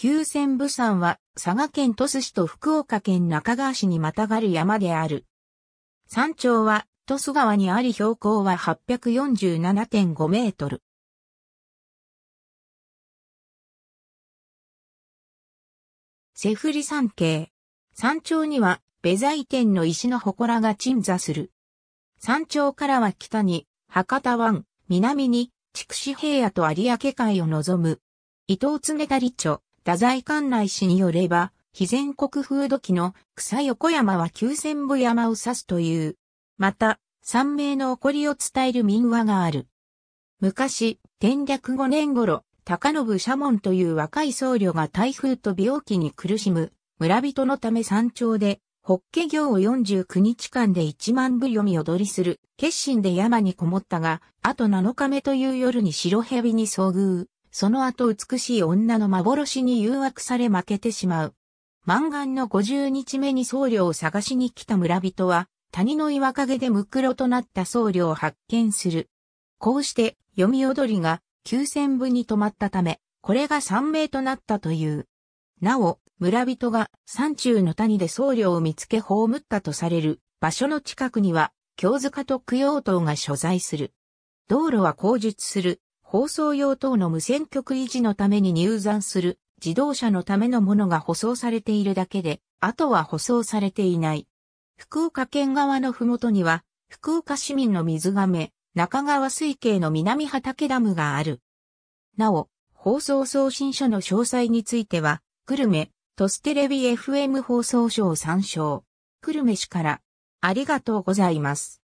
九泉部山は佐賀県鳥栖市と福岡県中川市にまたがる山である。山頂は鳥栖川にあり標高は847.5メートル。セフリ山系。山頂には、ベザイ天の石の祠が鎮座する。山頂からは北に、博多湾、南に、筑紫平野と有明海を望む。伊東常谷町、太宰館内氏によれば、非全国風土記の草横山は九千部山を指すという。また、三名の起こりを伝える民話がある。昔、天略5年頃、高信社門という若い僧侶が台風と病気に苦しむ村人のため山頂で、ッケ行を49日間で1万部読み踊りする決心で山にこもったが、あと7日目という夜に白蛇に遭遇。その後美しい女の幻に誘惑され負けてしまう。満願の50日目に僧侶を探しに来た村人は、谷の岩陰でムクロとなった僧侶を発見する。こうして、読み踊りが九千部に止まったため、これが三名となったという。なお、村人が山中の谷で僧侶を見つけ葬ったとされる場所の近くには、京塚と供養塔が所在する。道路は口述する放送用等の無線局維持のために入山する自動車のためのものが舗装されているだけで、あとは舗装されていない。福岡県側のふもとには、福岡市民の水亀、中川水系の南畑ダムがある。なお、放送送信書の詳細については、久留米、トステレビ FM 放送書を参照。久留米市から、ありがとうございます。